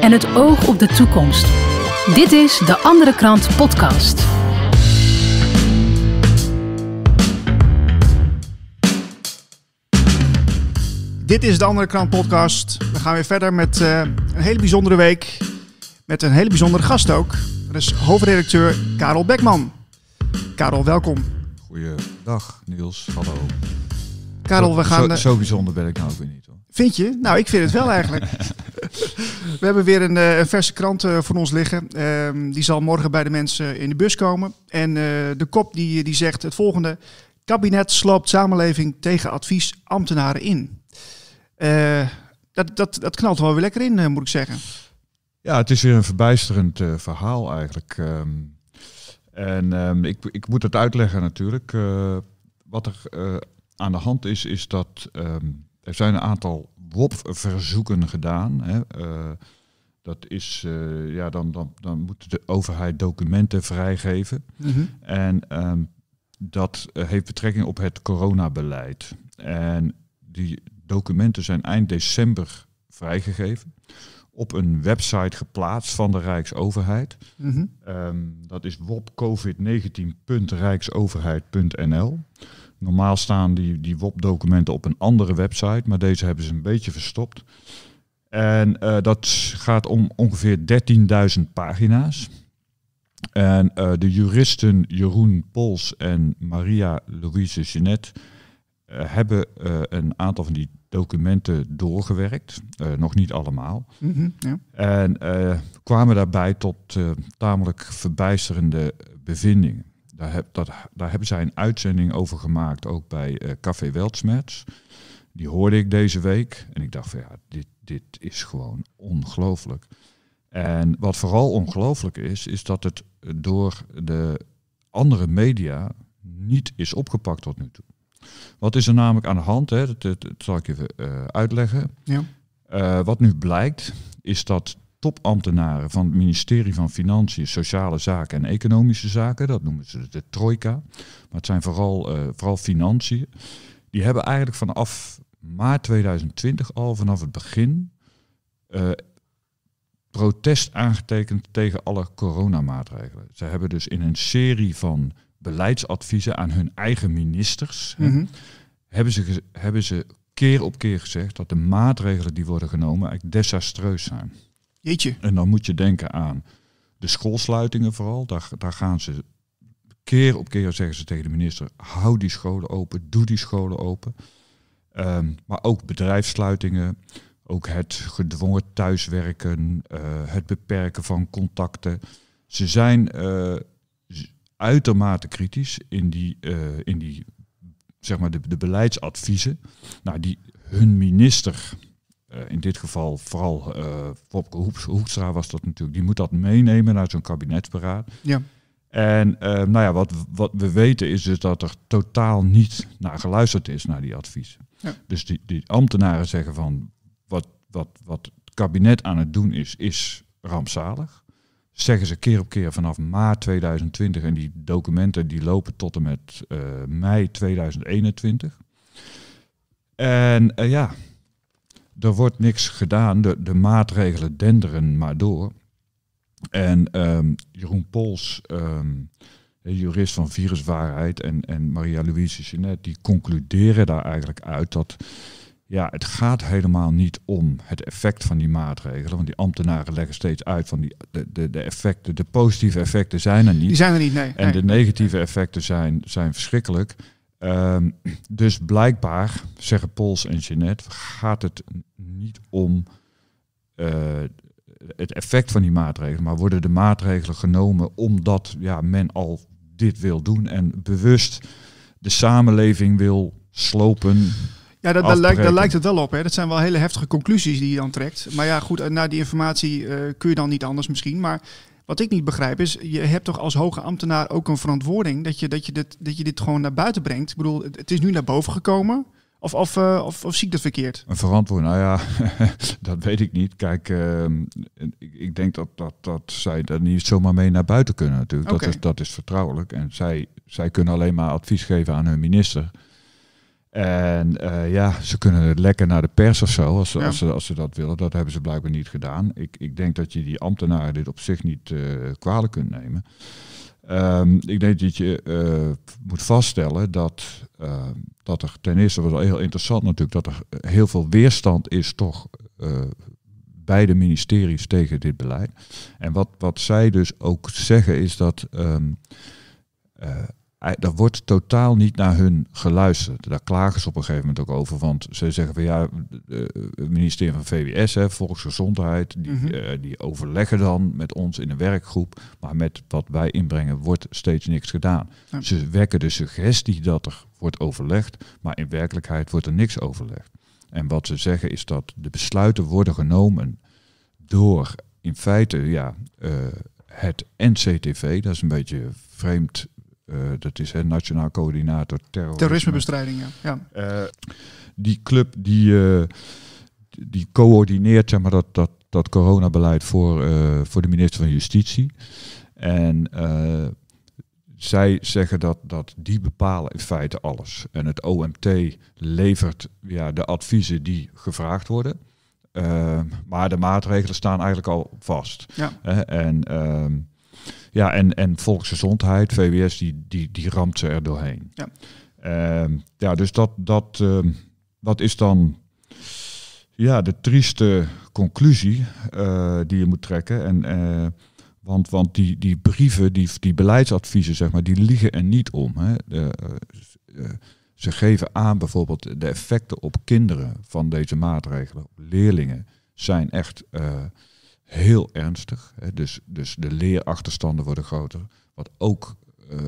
en het oog op de toekomst. Dit is de Andere Krant Podcast. Dit is de Andere Krant Podcast. We gaan weer verder met eh, een hele bijzondere week. Met een hele bijzondere gast ook. Dat is hoofdredacteur Karel Bekman. Karel, welkom. Goeiedag, Niels. Hallo. Karel, we gaan... Zo, eh, zo bijzonder ben ik nou ook weer niet. Hoor. Vind je? Nou, ik vind het wel eigenlijk. We hebben weer een, eh, een verse krant eh, voor ons liggen. Ehm, die zal morgen bij de mensen in de bus komen. En eh, de kop die, die zegt het volgende. Kabinet sloopt samenleving tegen advies ambtenaren in. dat, dat, dat knalt wel weer lekker in, moet ik zeggen. Ja, het is weer een verbijsterend verhaal eigenlijk. Ehm, en ehm, ik, ik moet het uitleggen natuurlijk. wat er aan de hand is, is dat er zijn een aantal WOP-verzoeken gedaan. Hè. Eh, dat is, eh, ja, dan, dan, dan moet de overheid documenten vrijgeven. Mhm. En ehm, dat eh, heeft betrekking op het coronabeleid. En die documenten zijn eind december vrijgegeven. Op een website geplaatst van de Rijksoverheid. Mhm. Ehm, dat is wopcovid19.rijksoverheid.nl. Normaal staan die, die WOP-documenten op een andere website, maar deze hebben ze een beetje verstopt. En eh, dat gaat om ongeveer 13.000 pagina's. En eh, de juristen Jeroen Pols en Maria Louise Genet eh, hebben een aantal van die documenten doorgewerkt. nog niet allemaal. Mhm, ja. En kwamen daarbij tot tamelijk verbijsterende bevindingen. Daar, heb, dat, daar hebben zij een uitzending over gemaakt, ook bij eh, Café Weltsmerts. Die hoorde ik deze week en ik dacht van ja, dit, dit is gewoon ongelooflijk. En wat vooral ongelooflijk is, is dat het door de andere media niet is opgepakt tot nu toe. Wat is er namelijk aan de hand? Hè? Dat, zal ik even eh, uitleggen. Ja. Eh, wat nu blijkt, is dat topambtenaren van het ministerie van Financiën, Sociale Zaken en Economische Zaken. Dat noemen ze de trojka. Maar het zijn vooral, eh, vooral financiën. Die hebben eigenlijk vanaf maart 2020 al vanaf het begin eh, protest aangetekend tegen alle coronamaatregelen. Ze hebben dus in een serie van beleidsadviezen aan hun eigen ministers... Mhm. hebben, ze, hebben ze keer op keer gezegd dat de maatregelen die worden genomen eigenlijk desastreus zijn. En dan moet je denken aan de schoolsluitingen vooral. Daar, daar gaan ze keer op keer zeggen ze tegen de minister: hou die scholen open, doe die scholen open. Ehm, maar ook bedrijfssluitingen, ook het gedwongen thuiswerken, eh, het beperken van contacten. Ze zijn eh, uitermate kritisch in die, eh, in die zeg maar de, beleidsadviezen. Nou, die hun minister eh, in dit geval vooral Wopke eh, Hoeps, was dat natuurlijk, die moet dat meenemen naar zo'n kabinetsberaad. Ja. En eh, nou ja, wat, wat we weten is dus dat er totaal niet naar geluisterd is naar die adviezen. Ja. Dus die, die ambtenaren zeggen van wat, wat, wat het kabinet aan het doen is, is rampzalig. Zeggen ze keer op keer vanaf maart 2020 en die documenten die lopen tot en met mei 2021. En ja, er wordt niks gedaan. De, de maatregelen denderen maar door. En ehm, Jeroen Pols, um, jurist van Viruswaarheid, en, en Maria-Louise Genet, die concluderen daar eigenlijk uit dat ja, het gaat helemaal niet om het effect van die maatregelen. Want die ambtenaren leggen steeds uit van die, de, de, de effecten, de positieve effecten zijn er niet. Die zijn er niet, nee. En de negatieve effecten zijn, zijn verschrikkelijk. Ehm, dus blijkbaar, zeggen Pols en Jeanette, gaat het niet om eh, het effect van die maatregelen, maar worden de maatregelen genomen omdat ja, men al dit wil doen en bewust de samenleving wil slopen. Ja, dat, daar, lijkt, lijkt het wel op. Hè. Dat zijn wel hele heftige conclusies die je dan trekt. Maar ja, goed, eh, na die informatie eh, kun je dan niet anders misschien. Maar wat ik niet begrijp is, je hebt toch als hoge ambtenaar ook een verantwoording dat je, dat je, dit, dat je dit gewoon naar buiten brengt. Ik bedoel, het, is nu naar boven gekomen. Of, eh, of, of, zie ik dat verkeerd? Een verantwoording, nou ja, dat weet ik niet. Kijk, ehm, ik, ik, denk dat, dat, dat zij daar niet zomaar mee naar buiten kunnen natuurlijk. Dat, is, dat is vertrouwelijk. En zij, zij kunnen alleen maar advies geven aan hun minister. En eh, ja, ze kunnen het lekker naar de pers of zo, als, als, ze, als ze dat willen. Dat hebben ze blijkbaar niet gedaan. Ik, ik denk dat je die ambtenaren dit op zich niet uh, kwalijk kunt nemen. Ehm, ik denk dat je eh, moet vaststellen dat, dat er ten eerste, was wel heel interessant natuurlijk, dat er heel veel weerstand is toch bij de ministeries tegen dit beleid. En wat, wat zij dus ook zeggen is dat ehm, daar wordt totaal niet naar hun geluisterd. Daar klagen ze op een gegeven moment ook over. Want ze zeggen van ja, eh, het ministerie van VWS, hè, Volksgezondheid, die, mhm. eh, die overleggen dan met ons in een werkgroep. Maar met wat wij inbrengen wordt steeds niks gedaan. Ze wekken de suggestie dat er wordt overlegd, maar in werkelijkheid wordt er niks overlegd. En wat ze zeggen is dat de besluiten worden genomen door in feite ja, uh, het NCTV, dat is een beetje vreemd eh, dat is een Nationaal Coördinator Terrorismebestrijding, ja. Eh, die club die, eh, die coördineert zeg maar, dat, dat, dat coronabeleid voor, voor de minister van Justitie. En zij zeggen dat, dat die bepalen in feite alles. En het OMT levert ja, de adviezen die gevraagd worden. maar de maatregelen staan eigenlijk al vast. Ja. en ehm, ja, en, en volksgezondheid, VWS, die, die, die ramt ze er doorheen. Ja, ehm, ja dus dat, dat, ehm, dat is dan ja, de trieste conclusie eh, die je moet trekken. En, eh, want want die, die brieven, die, die beleidsadviezen, zeg maar, die liegen er niet om. Hè. De, eh, ze geven aan bijvoorbeeld de effecten op kinderen van deze maatregelen, op leerlingen, zijn echt heel ernstig. Dus, dus de leerachterstanden worden groter. Wat ook, eh,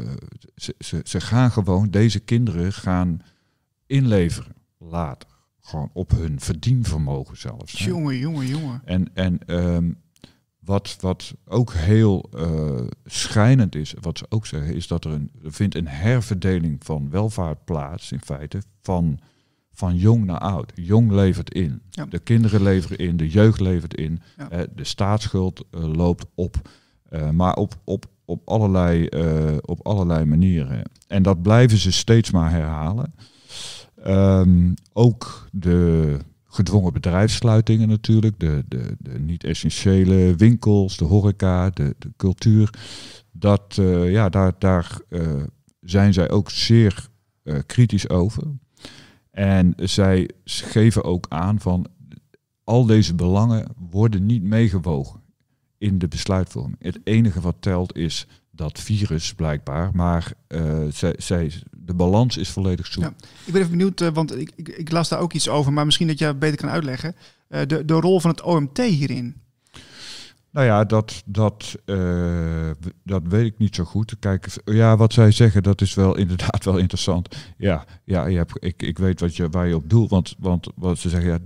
ze, ze, ze, gaan gewoon, deze kinderen gaan inleveren later. Gewoon op hun verdienvermogen zelfs. Jongen, jongen, jongen. En, en ehm, wat, wat ook heel uh, schrijnend is, wat ze ook zeggen, is dat er, een, er vindt een herverdeling van welvaart plaats, in feite, van van jong naar oud. Jong levert in. De kinderen leveren in, de jeugd levert in. de staatsschuld eh, loopt op. Eh, maar op, op, op, allerlei, eh, op allerlei manieren. En dat blijven ze steeds maar herhalen. Ehm, ook de gedwongen bedrijfssluitingen natuurlijk, de, de, de niet-essentiële winkels, de horeca, de, de cultuur. Dat, ja, daar, daar zijn zij ook zeer kritisch over. En zij geven ook aan van al deze belangen worden niet meegewogen in de besluitvorming. Het enige wat telt is dat virus blijkbaar, maar eh, zij, zij, de balans is volledig zoek. Ja, ik ben even benieuwd, eh, want ik, ik, ik, las daar ook iets over, maar misschien dat jij beter kan uitleggen. Eh, de, de rol van het OMT hierin. Nou ja, dat, dat, eh, dat weet ik niet zo goed. Kijk, ja, wat zij zeggen, dat is wel inderdaad wel interessant. Ja, ja je hebt, ik, ik weet wat je, waar je op doet. Want, want wat ze zeggen, ja,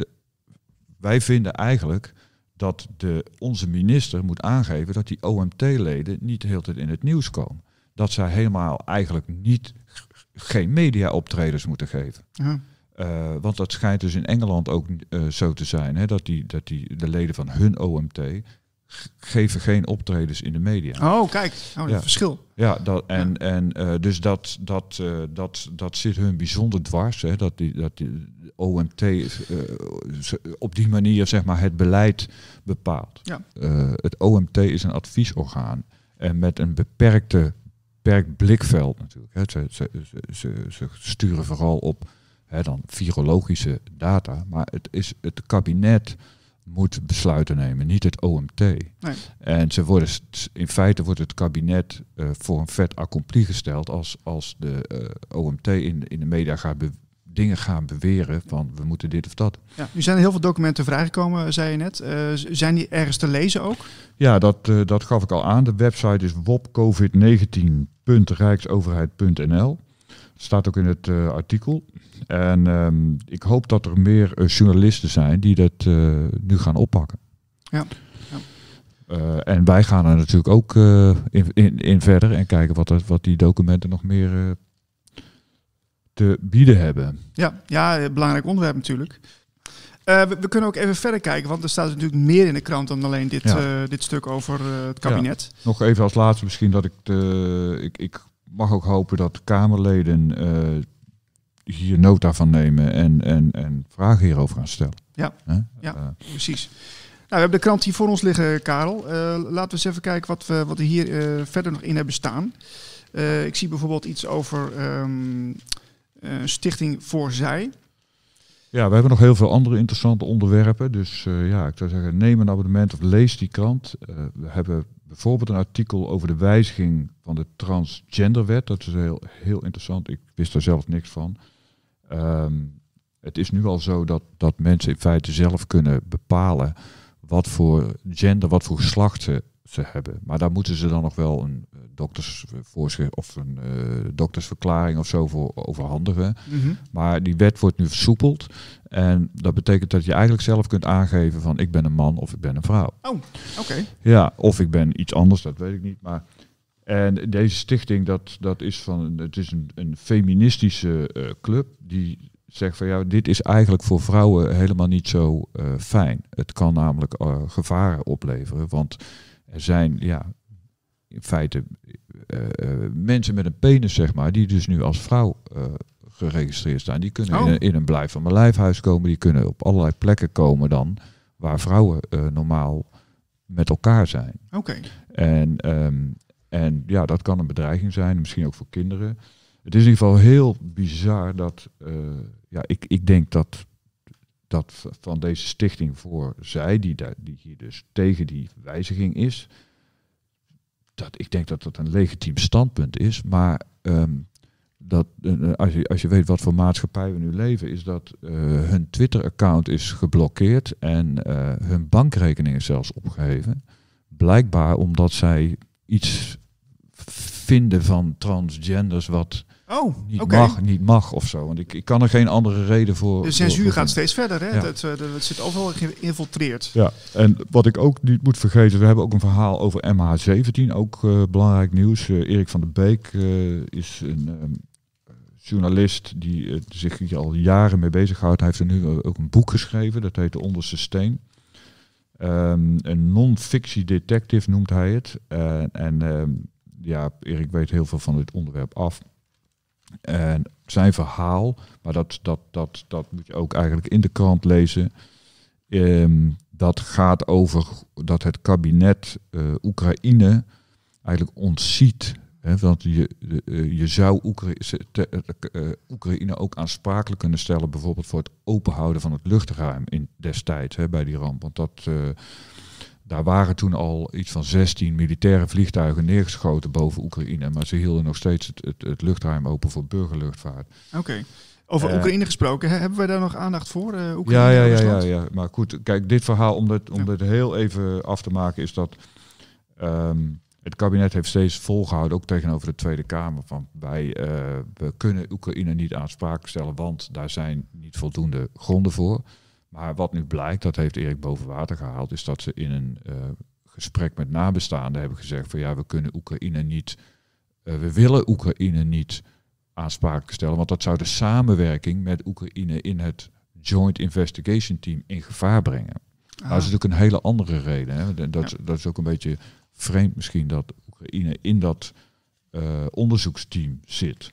wij vinden eigenlijk dat de, onze minister moet aangeven dat die OMT-leden niet de hele tijd in het nieuws komen. Dat zij helemaal eigenlijk niet geen media-optredens moeten geven. Ja. Eh, want dat schijnt dus in Engeland ook eh, zo te zijn, hè, dat, die, dat die, de leden van hun OMT geven geen optredens in de media. Oh, kijk, oh, dat verschil. Ja, dat, en, en eh, dus dat, dat, eh, dat, dat zit hun bijzonder dwars. Hè, dat die, dat die OMT eh, op die manier zeg maar, het beleid bepaalt. Ja. het OMT is een adviesorgaan en met een beperkte, beperkt blikveld natuurlijk. Hè. Ze, ze, ze, ze sturen vooral op hè, dan virologische data, maar het is het kabinet moet besluiten nemen, niet het OMT. Nee. En ze worden, in feite wordt het kabinet eh, voor een vet accompli gesteld als, als de eh, OMT in, in de media gaat dingen gaan beweren van we moeten dit of dat. Ja, nu zijn er heel veel documenten vrijgekomen, zei je net. Eh, zijn die ergens te lezen ook? Ja, dat, dat gaf ik al aan. De website is wopcovid19.rijksoverheid.nl. Staat ook in het artikel. En ehm, ik hoop dat er meer eh, journalisten zijn die dat eh, nu gaan oppakken. Ja. Eh, en wij gaan er natuurlijk ook in, in, verder en kijken wat, er, wat die documenten nog meer te bieden hebben. Ja, ja, belangrijk onderwerp natuurlijk. We, we, kunnen ook even verder kijken, want er staat dus natuurlijk meer in de krant dan alleen dit, dit stuk over het kabinet. Ja. Nog even als laatste misschien dat ik, de, ik, ik mag ook hopen dat Kamerleden hier nota van nemen en, en, en vragen hierover gaan stellen. Ja, ja eh, precies. Nou, we hebben de krant hier voor ons liggen, Karel. Uh, laten we eens even kijken wat we, wat hier eh, verder nog in hebben staan. ik zie bijvoorbeeld iets over um, Stichting Voor Zij. Ja, we hebben nog heel veel andere interessante onderwerpen. Dus ja, ik zou zeggen, neem een abonnement of lees die krant. we hebben bijvoorbeeld een artikel over de wijziging van de transgenderwet. Dat is heel, heel interessant. Ik wist daar zelf niks van. Ehm, het is nu al zo dat, dat mensen in feite zelf kunnen bepalen wat voor gender, wat voor geslacht ze, hebben. Maar daar moeten ze dan nog wel een eh, doktersvoorschrift eh, of een eh, doktersverklaring of zo voor overhandigen. Mhm. Maar die wet wordt nu versoepeld. En dat betekent dat je eigenlijk zelf kunt aangeven van ik ben een man of ik ben een vrouw. Oh, oké. Ja, of ik ben iets anders, dat weet ik niet. Maar en deze stichting, dat, dat is van, het is een, een feministische eh, club die zegt van ja, dit is eigenlijk voor vrouwen helemaal niet zo eh, fijn. Het kan namelijk uh, gevaren opleveren, want er zijn ja, in feite mensen met een penis, zeg maar, die dus nu als vrouw geregistreerd staan. Die kunnen oh. in, een blijf van mijn lijfhuis komen. Die kunnen op allerlei plekken komen dan waar vrouwen eh, normaal met elkaar zijn. Oké. En, ehm, en ja, dat kan een bedreiging zijn, misschien ook voor kinderen. Het is in ieder geval heel bizar dat, eh, ja, ik, ik denk dat, dat van deze stichting voor zij, die, die hier dus tegen die wijziging is, dat ik denk dat dat een legitiem standpunt is, maar ehm, dat eh, eh, als, je, als je weet wat voor maatschappij we nu leven, is dat eh, hun Twitter-account is geblokkeerd en hun bankrekening is zelfs opgeheven. Blijkbaar omdat zij iets vinden van transgenders wat oh, niet, mag, niet mag of zo. Want ik, ik kan er geen andere reden voor. De censuur gaat steeds verder. Hè? Dat, dat, zit overal geïnfiltreerd. Ja, en wat ik ook niet moet vergeten, we hebben ook een verhaal over MH17, ook belangrijk nieuws. Erik van der Beek is een. Ehm, journalist die eh, zich hier al jaren mee bezighoudt. Hij heeft er nu ook een boek geschreven, dat heet De Onderste Steen. Ehm, een non-fictie detective noemt hij het. en ehm, ja, Erik weet heel veel van dit onderwerp af. En zijn verhaal, maar dat, dat, dat, dat moet je ook eigenlijk in de krant lezen. Ehm, dat gaat over dat het kabinet eh, Oekraïne eigenlijk ontziet want je, eh, je zou eh, eh, Oekraïne ook aansprakelijk kunnen stellen, bijvoorbeeld voor het openhouden van het luchtruim in destijds he, bij die ramp. Want dat, daar waren toen al iets van 16 militaire vliegtuigen neergeschoten boven Oekraïne, maar ze hielden nog steeds het, het, luchtruim open voor burgerluchtvaart. Oké. Over Oekraïne gesproken, hebben wij daar nog aandacht voor? ja, ja, ja, ja, ja, maar goed, kijk, dit verhaal, om dit, om dit heel even af te maken, is dat. Ehm, het kabinet heeft steeds volgehouden, ook tegenover de Tweede Kamer, van wij eh, we kunnen Oekraïne niet aansprakelijk stellen, want daar zijn niet voldoende gronden voor. Maar wat nu blijkt, dat heeft Erik boven water gehaald, is dat ze in een eh, gesprek met nabestaanden hebben gezegd van ja, we kunnen Oekraïne niet, eh, we willen Oekraïne niet aansprakelijk stellen, want dat zou de samenwerking met Oekraïne in het Joint Investigation Team in gevaar brengen. Nou, dat is ah. natuurlijk een hele andere reden. Hè. Dat, dat is ook een beetje vreemd misschien dat Oekraïne in dat eh, onderzoeksteam zit.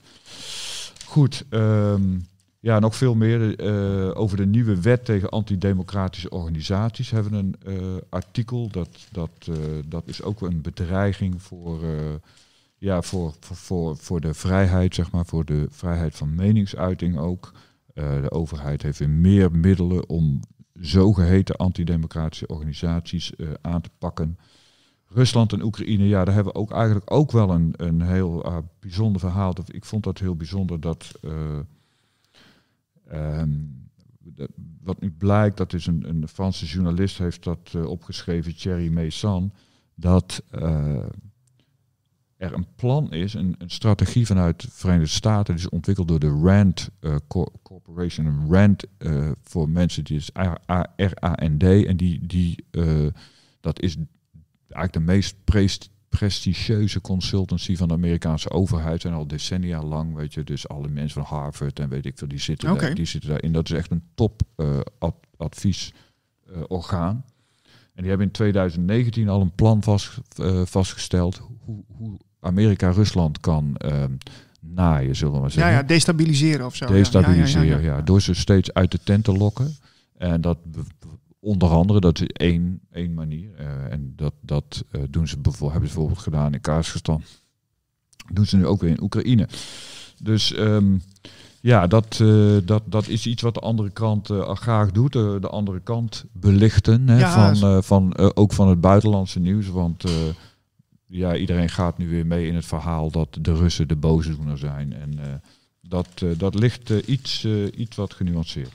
Goed, ehm, ja, nog veel meer eh, over de nieuwe wet tegen antidemocratische organisaties hebben we een eh, artikel. Dat, dat, dat is ook een bedreiging voor, ja, voor, voor, voor de vrijheid, zeg maar, voor de vrijheid van meningsuiting ook. de overheid heeft weer meer middelen om zogeheten antidemocratische organisaties aan te pakken. Rusland en Oekraïne, ja, daar hebben we ook eigenlijk ook wel een, een heel uh, bijzonder verhaal. Ik vond dat heel bijzonder dat. Uh, wat nu blijkt, dat is een, een Franse journalist heeft dat eh, opgeschreven, Thierry Meyssan, dat er een plan is, een, een, strategie vanuit de Verenigde Staten, die is ontwikkeld door de RAND Corporation. RAND voor mensen, die is R-A-N-D, en die, die dat is eigenlijk de meest prestigieuze consultancy van de Amerikaanse overheid. En al decennia lang, weet je, dus alle mensen van Harvard en weet ik veel, die zitten, daar, die zitten daarin. Dat is echt een top eh, adviesorgaan. Eh, en die hebben in 2019 al een plan vast, eh, vastgesteld hoe, hoe Amerika Rusland kan ehm, naaien, zullen we maar zeggen. Ja, ja, destabiliseren of zo. Destabiliseren, ja, ja, ja Door ze steeds uit de tent te lokken. En dat onder andere, dat is één, één manier. Eh, en dat, dat eh, doen ze bijvoorbeeld, hebben ze bijvoorbeeld gedaan in Kazachstan. Doen ze nu ook weer in Oekraïne. Dus ehm, ja, dat, eh, dat, dat is iets wat de andere kant graag doet. de andere kant belichten. Hè, van, van, ook van het buitenlandse nieuws. Want ja, iedereen gaat nu weer mee in het verhaal dat de Russen de boosdoener zijn. En dat, dat ligt iets, iets wat genuanceerd.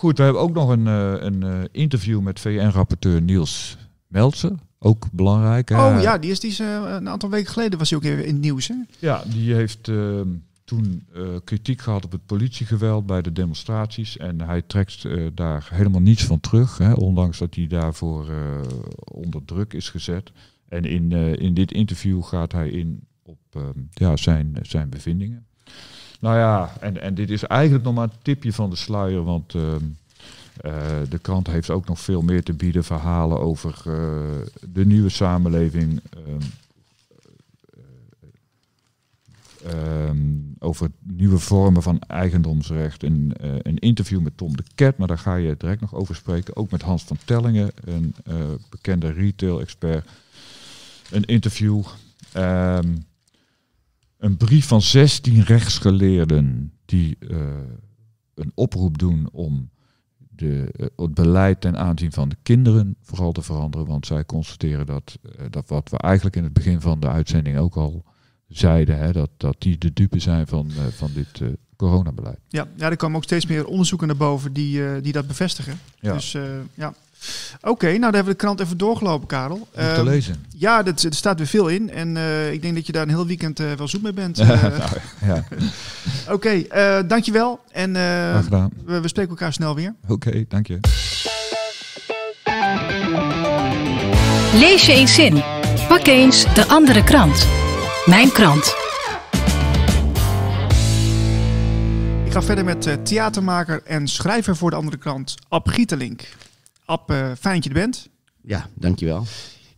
Goed, we hebben ook nog een, eh, een eh, interview met VN-rapporteur Niels Meltzer, Ook belangrijk. Oh ja, die is, die is, eh, een aantal weken geleden was hij ook even in het nieuws. Hè? Ja, die heeft ehm, toen kritiek gehad op het politiegeweld bij de demonstraties. En hij trekt daar helemaal niets van terug. Hè, ondanks dat hij daarvoor onder druk is gezet. En in, in dit interview gaat hij in op ehm, ja, zijn, zijn bevindingen. Nou ja, en, en dit is eigenlijk nog maar een tipje van de sluier, want ehm, eh, de krant heeft ook nog veel meer te bieden. Verhalen over eh, de nieuwe samenleving. Ehm, eh, ehm, over nieuwe vormen van eigendomsrecht. Een, een interview met Tom de Ket, maar daar ga je direct nog over spreken. Ook met Hans van Tellingen, een bekende retail-expert. Een interview. Um, een brief van 16 rechtsgeleerden die eh, een oproep doen om de, eh, het beleid ten aanzien van de kinderen vooral te veranderen. Want zij constateren dat, eh, dat wat we eigenlijk in het begin van de uitzending ook al zeiden hè, dat, dat die de dupe zijn van, eh, van dit eh, coronabeleid. Ja, ja, er komen ook steeds meer onderzoeken naar boven die, eh, die dat bevestigen. Dus ja. Oké, nou daar hebben we de krant even doorgelopen, Karel. Om te ehm, lezen. ja, dat, er staat weer veel in. En ik denk dat je daar een heel weekend wel zoet mee bent. Nou, Oké, okay, dankjewel. En we, we, spreken elkaar snel weer. Oké, okay, dank je. Lees je eens in. Pak eens de andere krant. Mijn krant. Ik ga verder met eh, theatermaker en schrijver voor de andere krant, Ab Gietelink. Ab, uh, fijn dat je er bent. Ja, dankjewel.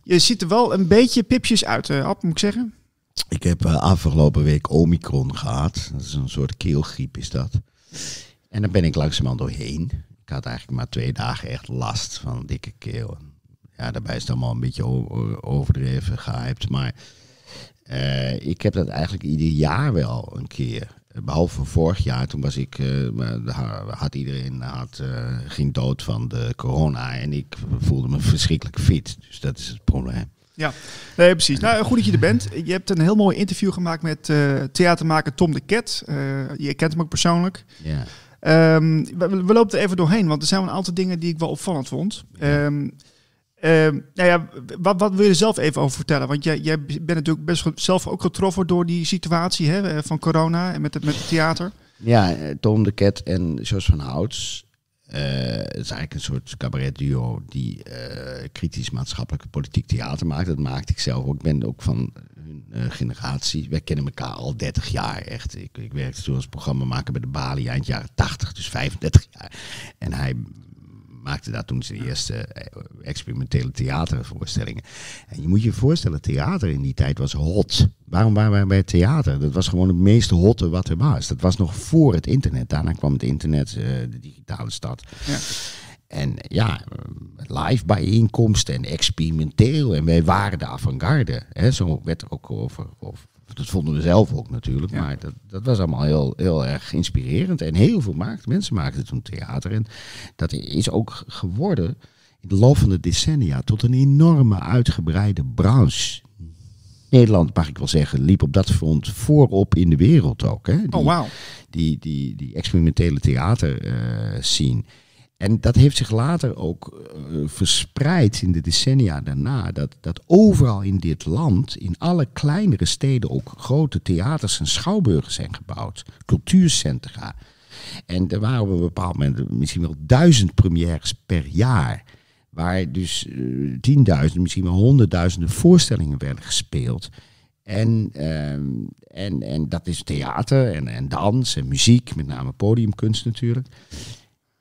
Je ziet er wel een beetje pipjes uit, uh, Ab, moet ik zeggen. Ik heb afgelopen week Omicron gehad. Dat is een soort keelgriep, is dat. En daar ben ik langzamerhand doorheen. Ik had eigenlijk maar twee dagen echt last van een dikke keel. Ja, daarbij is het allemaal een beetje overdreven gehyped. Maar eh, ik heb dat eigenlijk ieder jaar wel een keer. Behalve vorig jaar, toen was ik, eh, had iedereen had, uh, ging dood van de corona en ik voelde me verschrikkelijk fit. Dus dat is het probleem. Ja, nee, precies. Nou, goed dat je er bent. Je hebt een heel mooi interview gemaakt met theatermaker Tom de Ket. je kent hem ook persoonlijk. Ja. Ehm, we, lopen er even doorheen, want er zijn een aantal dingen die ik wel opvallend vond. Ehm, Ehm, nou ja, wat, wil je er zelf even over vertellen? Want jij, jij bent natuurlijk best zelf ook getroffen door die situatie hè, eh, van corona en met het, met het theater. Ja, eh, Tom de Ket en Jos van Houts. Uh, het is eigenlijk een soort cabaret duo die uh, kritisch maatschappelijke politiek theater maakt. Dat maakte ik zelf ook. Ik ben ook van hun generatie. Wij kennen elkaar al 30 jaar echt. Ik, ik werkte toen als programmamaker bij de Bali eind jaren 80, dus 35 jaar. En hij maakte daar toen zijn eerste eh, experimentele theatervoorstellingen. En je moet je voorstellen, theater in die tijd was hot. Waarom waren wij bij theater? Dat was gewoon het meest hotte wat er was. Dat was nog voor het internet. Daarna kwam het internet, eh, de digitale stad. Ja. En ja, live bijeenkomsten en experimenteel. En wij waren de avant-garde. Zo werd er ook over, over dat vonden we zelf ook natuurlijk. Maar dat, dat was allemaal heel, heel erg inspirerend. En heel veel maakten, mensen maakten toen theater. En dat is ook geworden in de loop van de decennia tot een enorme uitgebreide branche. Nederland, mag ik wel zeggen, liep op dat front voorop in de wereld ook. Hè? Die, oh, wow Die, die, die experimentele theater scene en dat heeft zich later ook eh, verspreid in de decennia daarna. Dat, dat overal in dit land, in alle kleinere steden, ook grote theaters en schouwburgen zijn gebouwd. Cultuurcentra. En er waren op een bepaald moment misschien wel duizend premières per jaar. Waar dus uh, tienduizenden, misschien wel honderdduizenden voorstellingen werden gespeeld. En, ehm, en, en dat is theater en, en dans en muziek, met name podiumkunst natuurlijk.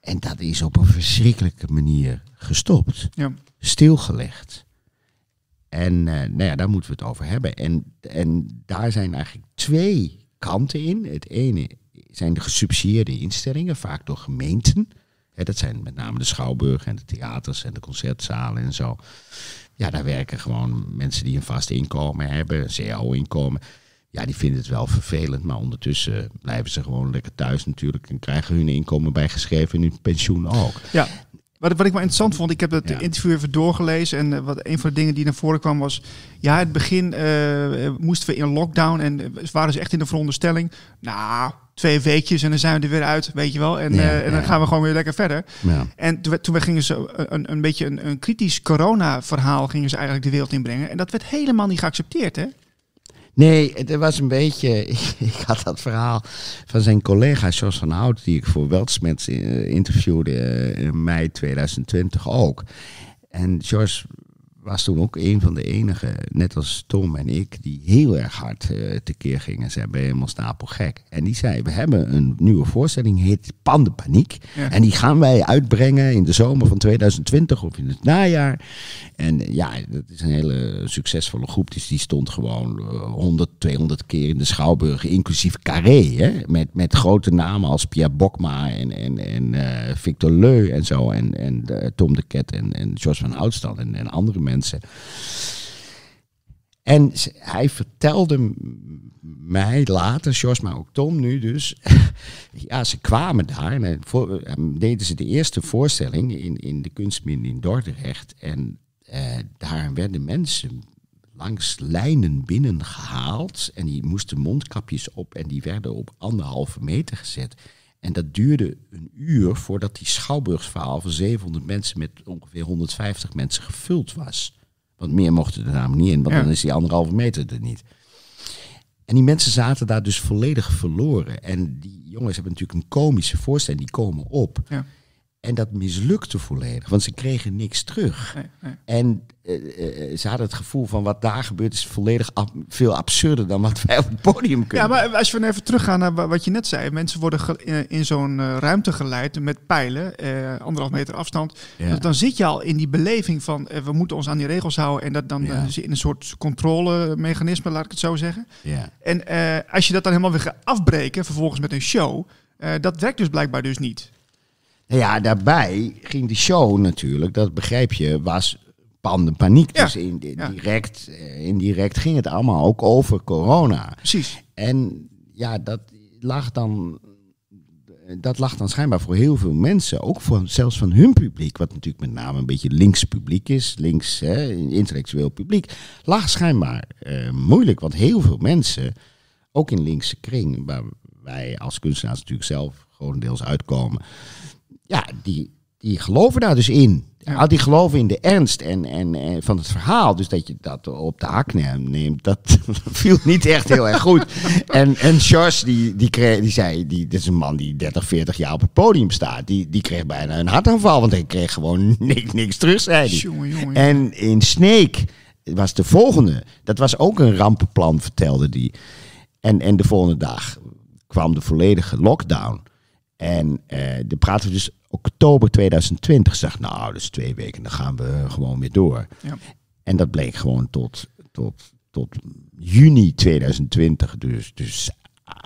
En dat is op een verschrikkelijke manier gestopt, ja. stilgelegd. En eh, nou ja, daar moeten we het over hebben. En, en daar zijn eigenlijk twee kanten in. Het ene zijn de gesubsidieerde instellingen, vaak door gemeenten. Hè, dat zijn met name de schouwburgen en de theaters en de concertzalen en zo. Ja, daar werken gewoon mensen die een vast inkomen hebben, een cao-inkomen. Ja, die vinden het wel vervelend, maar ondertussen blijven ze gewoon lekker thuis natuurlijk en krijgen hun inkomen bijgeschreven en hun pensioen ook. Ja. Wat, wat ik maar interessant vond, ik heb het interview even doorgelezen. En eh, wat een van de dingen die naar voren kwam was. Ja, in het begin eh, moesten we in lockdown. En eh, waren ze dus echt in de veronderstelling. Nou, twee weekjes en dan zijn we er weer uit, weet je wel. En, en dan gaan we gewoon weer lekker verder. Ja. En toen, toen we gingen ze een, een beetje een, een kritisch corona-verhaal gingen ze eigenlijk de wereld inbrengen. En dat werd helemaal niet geaccepteerd, hè? Nee, het was een beetje. Ik, had dat verhaal van zijn collega Jos van Hout, die ik voor Weltsmets eh, interviewde eh, in mei 2020 ook. En George was toen ook een van de enige, net als Tom en ik, die heel erg hard uh, tekeer gingen. Ze hebben helemaal stapel gek. En die zei, we hebben een nieuwe voorstelling, heet Pandenpaniek. Ja. En die gaan wij uitbrengen in de zomer van 2020 of in het najaar. En eh, ja, dat is een hele succesvolle groep. Dus die stond gewoon 100, eh, 200 keer in de Schouwburg, inclusief Carré. Hè? Met, met grote namen als Pierre Bokma en, en, en Victor Leu en zo. En, en Tom de Ket en, en George van Houtstad en, en andere mensen. En hij vertelde mij later, Jos, maar ook Tom nu dus. ja, ze kwamen daar en eh, eh, deden ze de eerste voorstelling in, in de kunstmin in Dordrecht. En eh, daar werden mensen langs lijnen binnengehaald. En die moesten mondkapjes op en die werden op anderhalve meter gezet. En dat duurde een uur voordat die schouwburgsverhaal van 700 mensen met ongeveer 150 mensen gevuld was. Want meer mochten er namelijk niet in, want dan is die anderhalve meter er niet. En die mensen zaten daar dus volledig verloren. En die jongens hebben natuurlijk een komische voorstelling, die komen op. Ja. En dat mislukte volledig, want ze kregen niks terug. En eh, eh, ze hadden het gevoel van wat daar gebeurt is volledig veel absurder dan wat wij op het podium kunnen. Ja, maar als we even teruggaan naar wat je net zei. Mensen worden in zo'n eh, ruimte geleid met pijlen, anderhalf meter afstand. Dus dan zit je al in die beleving van we moeten ons aan die regels houden. En dat dan ja. in een soort controlemechanisme, laat ik het zo zeggen. Ja. En als je dat dan helemaal weer gaat afbreken, vervolgens met een show. dat werkt dus blijkbaar dus niet. Ja, daarbij ging de show natuurlijk, dat begrijp je, was panden paniek. Dus in, direct, eh, indirect ging het allemaal ook over corona. Precies. En ja, dat lag dan dat lag dan schijnbaar voor heel veel mensen, ook voor, zelfs van hun publiek, wat natuurlijk met name een beetje links publiek is, links hè, intellectueel publiek, lag schijnbaar eh, moeilijk. Want heel veel mensen, ook in linkse kring, waar wij als kunstenaars natuurlijk zelf grotendeels uitkomen, ja, die, die geloven daar dus in. Ja. Die geloven in de ernst en, en, van het verhaal. Dus dat je dat op de hak neemt, dat viel niet echt heel erg goed. En, en Sjors, die, die, die zei, die, dit is een man die 30, 40 jaar op het podium staat. Die, die kreeg bijna een hartaanval, want hij kreeg gewoon niks, niks terug, zei hij. En in Snake was de volgende. Dat was ook een rampenplan, vertelde die. En, en de volgende dag kwam de volledige lockdown. En uh, eh, dan praten we dus oktober 2020 zag, nou, dus twee weken, dan gaan we gewoon weer door. Ja. En dat bleek gewoon tot, tot, tot juni 2020, dus, dus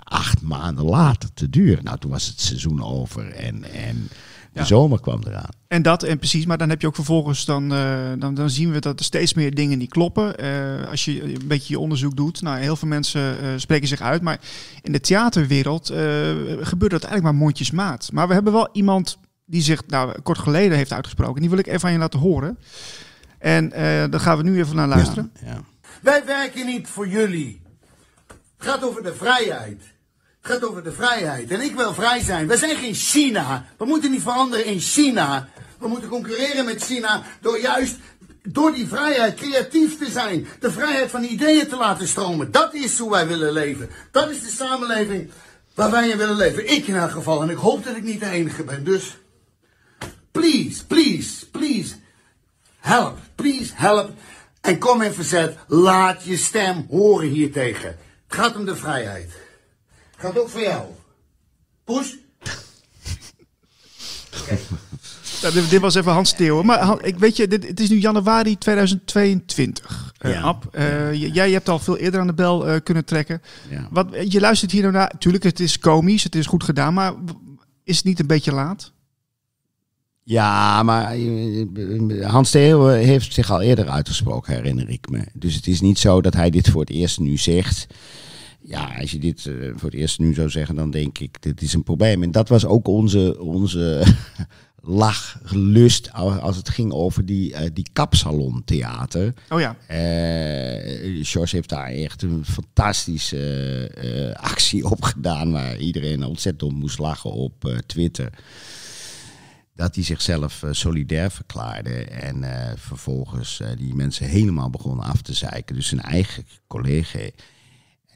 acht maanden later te duren. Nou, toen was het seizoen over en, en de zomer kwam eraan. En dat, en precies, maar dan heb je ook vervolgens, dan, eh, dan, dan zien we dat er steeds meer dingen niet kloppen. Eh, als je een beetje je onderzoek doet, nou, heel veel mensen eh, spreken zich uit, maar in de theaterwereld gebeurt dat eigenlijk maar mondjesmaat. Maar we hebben wel iemand die zich nou, kort geleden heeft uitgesproken. Die wil ik even aan je laten horen. En uh, eh, daar gaan we nu even naar luisteren. Ja, Wij werken niet voor jullie. Het gaat over de vrijheid. Het gaat over de vrijheid. En ik wil vrij zijn. We zijn geen China. We moeten niet veranderen in China. We moeten concurreren met China door juist door die vrijheid creatief te zijn. De vrijheid van ideeën te laten stromen. Dat is hoe wij willen leven. Dat is de samenleving waar wij in willen leven. Ik in elk geval. En ik hoop dat ik niet de enige ben. Dus. Please, please, please. Help, please help. En kom in verzet. Laat je stem horen hiertegen. Het gaat om de vrijheid. Het gaat ook voor jou. Poes? dit, was even Hans Theo. Maar ik weet je, dit, het is nu januari 2022. Eh, ja. Ab, eh, jij hebt al veel eerder aan de bel eh, kunnen trekken. Wat, je luistert hier nou naar. Tuurlijk, het is komisch, het is goed gedaan. Maar is het niet een beetje laat? Ja, maar eh, eh, Hans Theo eh, heeft zich al eerder uitgesproken, herinner ik me. Dus het is niet zo dat hij dit voor het eerst nu zegt. Ja, als je dit voor het eerst nu zou zeggen, dan denk ik, dit is een probleem. En dat was ook onze, onze lach, als het ging over die, kapsalon die kapsalontheater. Oh ja. George heeft daar echt een fantastische actie op gedaan, waar iedereen ontzettend om moest lachen op Twitter dat hij zichzelf eh, solidair verklaarde en eh, vervolgens eh, die mensen helemaal begonnen af te zeiken. Dus zijn eigen collega. En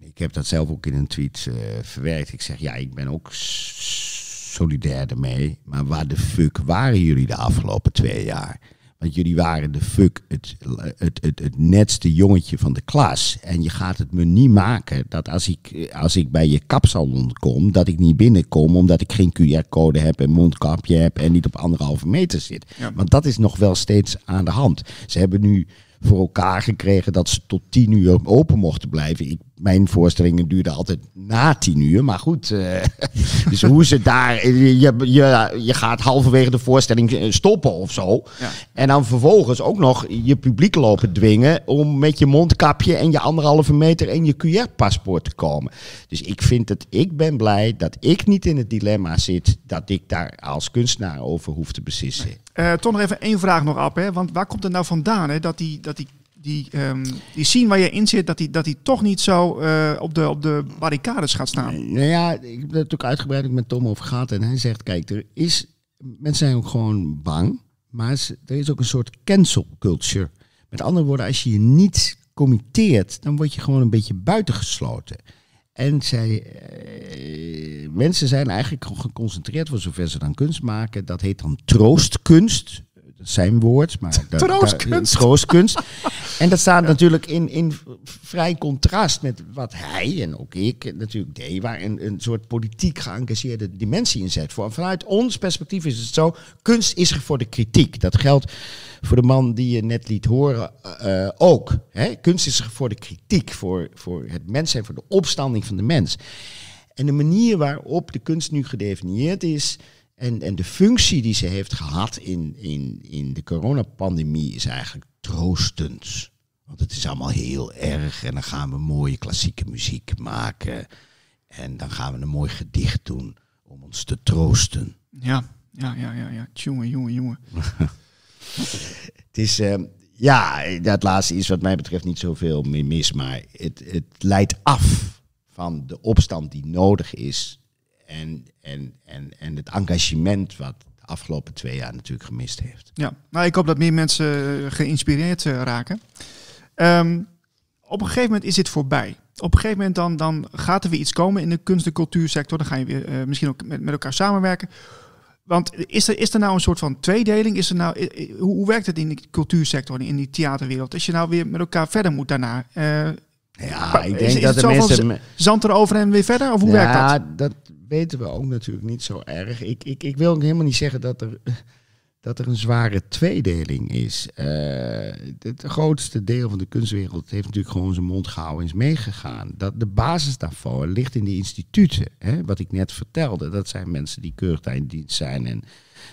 ik heb dat zelf ook in een tweet verwerkt. Ik zeg, ja, ik ben ook solidair ermee, maar waar de fuck waren jullie de afgelopen twee jaar? Want jullie waren de fuck het, het, het, het netste jongetje van de klas. En je gaat het me niet maken dat als ik, als ik bij je kapsalon kom, dat ik niet binnenkom omdat ik geen QR-code heb en mondkapje heb en niet op anderhalve meter zit. Want dat is nog wel steeds aan de hand. Ze hebben nu voor elkaar gekregen dat ze tot tien uur open mochten blijven. Ik mijn voorstellingen duurden altijd na tien uur. Maar goed, eh, dus hoe ze daar... Eh, je, je, je gaat halverwege de voorstelling eh, stoppen of zo. Ja. En dan vervolgens ook nog je publiek lopen dwingen... om met je mondkapje en je anderhalve meter en je QR-paspoort te komen. Dus ik vind dat Ik ben blij dat ik niet in het dilemma zit... dat ik daar als kunstenaar over hoef te beslissen. Nee. toch nog even één vraag nog, Ab. Hè? Want waar komt het nou vandaan hè? Dat, die, dat die die, ehm, die zien waar je in zit, dat hij dat toch niet zo eh, op, de, op de barricades gaat staan. Nou ja, ik heb het natuurlijk uitgebreid met Tom over gehad. En hij zegt, kijk, er is, mensen zijn ook gewoon bang. Maar er is ook een soort cancel culture. Met andere woorden, als je je niet committeert, dan word je gewoon een beetje buitengesloten. En zij, eh, mensen zijn eigenlijk geconcentreerd, voor zover ze dan kunst maken. Dat heet dan troostkunst zijn woord, maar troostkunst. en dat staat natuurlijk in, in vrij contrast met wat hij en ook ik natuurlijk deed, waar een, een soort politiek geëngageerde dimensie in zet. Vanuit ons perspectief is het zo, kunst is er voor de kritiek. Dat geldt voor de man die je net liet horen eh, ook. Hè? Kunst is er voor de kritiek, voor, voor het mens en voor de opstanding van de mens. En de manier waarop de kunst nu gedefinieerd is, en, en de functie die ze heeft gehad in, in, in de coronapandemie is eigenlijk troostend. Want het is allemaal heel erg en dan gaan we mooie klassieke muziek maken. En dan gaan we een mooi gedicht doen om ons te troosten. Ja, ja, ja, ja, ja. Jongen, jongen, jongen. het is, ehm, ja, dat laatste is wat mij betreft niet zoveel meer mis, maar het, het leidt af van de opstand die nodig is en, en, en, en het engagement wat de afgelopen twee jaar natuurlijk gemist heeft. Ja, nou ik hoop dat meer mensen eh, geïnspireerd eh, raken. Ehm, op een gegeven moment is dit voorbij. Op een gegeven moment dan, dan gaat er weer iets komen in de kunst- en cultuursector. Dan ga je weer, eh, misschien ook met, met elkaar samenwerken. Want is er, is er nou een soort van tweedeling? Is er nou, hoe, hoe werkt het in de cultuursector, in die theaterwereld? Als je nou weer met elkaar verder moet daarna. ja, ik denk dat de mensen... Zand erover en weer verder? Of hoe werkt dat? dat weten we ook natuurlijk niet zo erg. Ik, ik, ik wil ook helemaal niet zeggen dat er, dat er een zware tweedeling is. Eh, het grootste deel van de kunstwereld heeft natuurlijk gewoon zijn mond gehouden en is meegegaan. Dat, de basis daarvoor ligt in die instituten. Hè, wat ik net vertelde, dat zijn mensen die keurig daar in dienst zijn en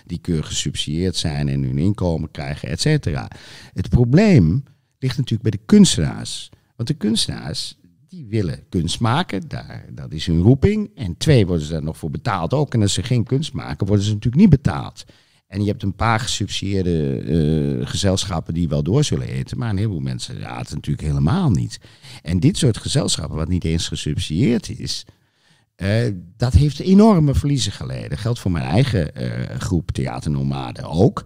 die keurig gesubsidieerd zijn en hun inkomen krijgen, et cetera. Het probleem ligt natuurlijk bij de kunstenaars. Want de kunstenaars die willen kunst maken, daar, dat is hun roeping. En twee, worden ze daar nog voor betaald ook. En als ze geen kunst maken, worden ze natuurlijk niet betaald. En je hebt een paar gesubsidieerde eh, gezelschappen die wel door zullen eten, maar een heleboel mensen ja, natuurlijk helemaal niet. En dit soort gezelschappen, wat niet eens gesubsidieerd is, eh, dat heeft enorme verliezen geleden. Geldt voor mijn eigen eh, groep theaternomaden ook.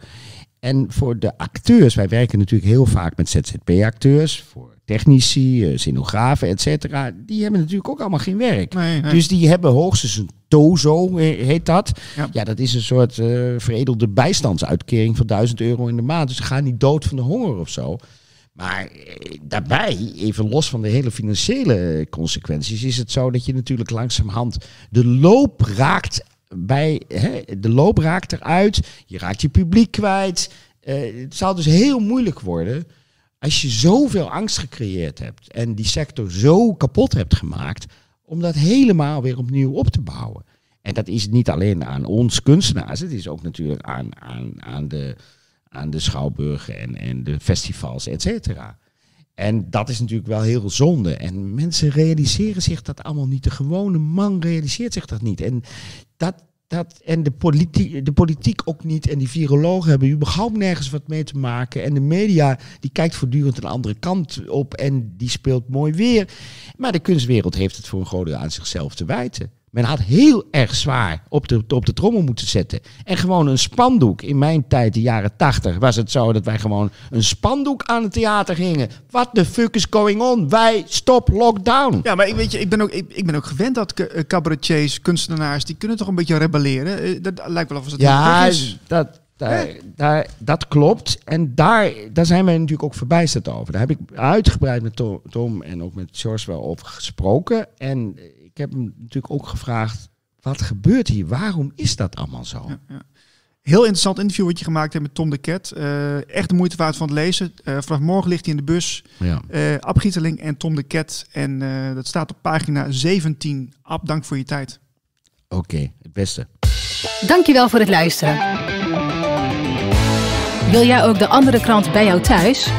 En voor de acteurs, wij werken natuurlijk heel vaak met ZZP-acteurs, voor technici, eh, scenografen, et cetera, die hebben natuurlijk ook allemaal geen werk. Dus die hebben hoogstens een tozo, heet dat. Ja, dat is een soort uh, veredelde bijstandsuitkering van 1000 euro in de maand. Dus ze gaan niet dood van de honger of zo. Maar eh, daarbij, even los van de hele financiële consequenties, is het zo dat je natuurlijk langzamerhand de loop raakt bij. Hè, de loop raakt eruit. Je raakt je publiek kwijt. het zal dus heel moeilijk worden als je zoveel angst gecreëerd hebt en die sector zo kapot hebt gemaakt, om dat helemaal weer opnieuw op te bouwen. En dat is niet alleen aan ons kunstenaars, het is ook natuurlijk aan, aan, aan, de, aan de schouwburgen en, en de festivals, et cetera. En dat is natuurlijk wel heel zonde. En mensen realiseren zich dat allemaal niet. De gewone man realiseert zich dat niet. En dat, dat, en de, de politiek ook niet. En die virologen hebben überhaupt nergens wat mee te maken. En de media die kijkt voortdurend een andere kant op. En die speelt mooi weer. Maar de kunstwereld heeft het voor een groot deel aan zichzelf te wijten. Men had heel erg zwaar op de, op de trommel moeten zetten. En gewoon een spandoek. In mijn tijd, de jaren tachtig, was het zo dat wij gewoon een spandoek aan het theater gingen. What the fuck is going on? Wij stop lockdown. Ja, maar ik, weet je, ik, ben, ook, ik, ben ook gewend dat eh, cabaretiers, kunstenaars, die kunnen toch een beetje rebelleren. Eh, dat lijkt wel of het ja, Dat, daar, daar, dat klopt. En daar, daar zijn wij natuurlijk ook verbijsterd over. Daar heb ik uitgebreid met Tom, en ook met George wel over gesproken. En ik heb hem natuurlijk ook gevraagd, wat gebeurt hier? Waarom is dat allemaal zo? Heel interessant interview wat je gemaakt hebt met Tom de Ket. Eh, echt de moeite waard van het lezen. Uh, vanaf morgen ligt hij in de bus. Ja. Uh, en Tom de Ket. En dat staat op pagina 17. Ab, dank voor je tijd. Oké, het beste. Dankjewel voor het luisteren. Wil jij ook de andere krant bij jou thuis?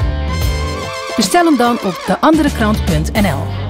Bestel hem dan op deanderekrant.nl.